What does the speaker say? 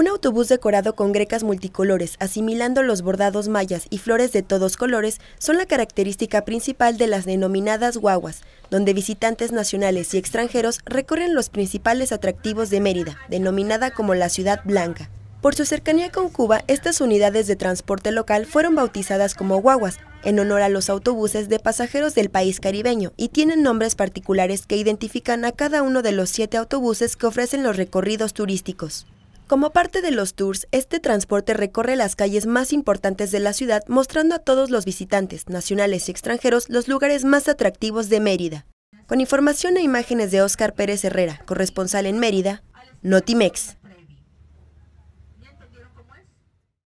Un autobús decorado con grecas multicolores, asimilando los bordados mayas y flores de todos colores, son la característica principal de las denominadas guaguas, donde visitantes nacionales y extranjeros recorren los principales atractivos de Mérida, denominada como la Ciudad Blanca. Por su cercanía con Cuba, estas unidades de transporte local fueron bautizadas como guaguas, en honor a los autobuses de pasajeros del país caribeño, y tienen nombres particulares que identifican a cada uno de los siete autobuses que ofrecen los recorridos turísticos. Como parte de los tours, este transporte recorre las calles más importantes de la ciudad, mostrando a todos los visitantes, nacionales y extranjeros, los lugares más atractivos de Mérida. Con información e imágenes de Óscar Pérez Herrera, corresponsal en Mérida, Notimex.